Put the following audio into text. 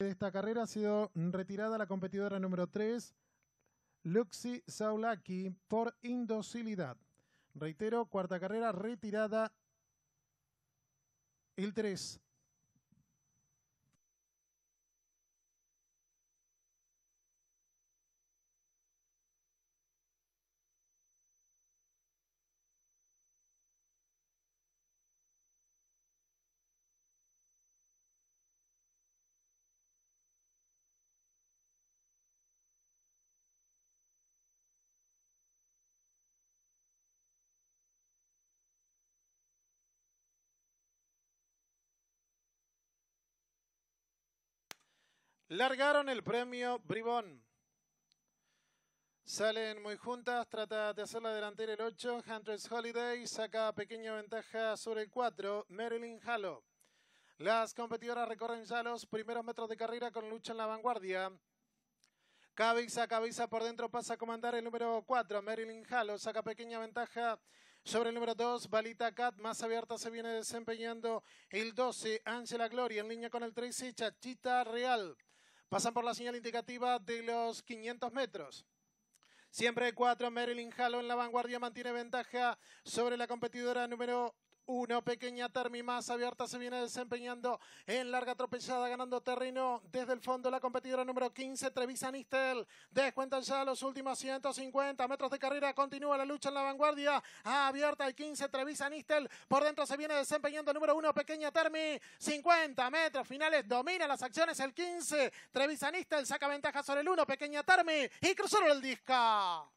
de esta carrera ha sido retirada la competidora número 3, Luxi Saulaki, por indocilidad. Reitero, cuarta carrera retirada el 3. Largaron el premio Bribón. Salen muy juntas, trata de hacer la delantera el 8, Huntress Holiday saca pequeña ventaja sobre el 4, Marilyn Halo. Las competidoras recorren ya los primeros metros de carrera con lucha en la vanguardia. Cabeza a cabeza por dentro pasa a comandar el número 4, Marilyn Halo, saca pequeña ventaja sobre el número 2, Balita Cat, más abierta se viene desempeñando el 12, Ángela Gloria en línea con el y Chachita Real. Pasan por la señal indicativa de los 500 metros. Siempre 4, Marilyn Hall en la vanguardia mantiene ventaja sobre la competidora número una pequeña Termi más abierta se viene desempeñando en larga atropellada, ganando terreno desde el fondo la competidora número 15, Trevisan Nistel. Descuentan ya los últimos 150 metros de carrera. Continúa la lucha en la vanguardia. Abierta el 15, Trevisan Nistel. Por dentro se viene desempeñando número 1, pequeña Termi. 50 metros finales, domina las acciones el 15. Trevisan Nistel saca ventaja sobre el 1, pequeña Termi. Y cruzó el disco.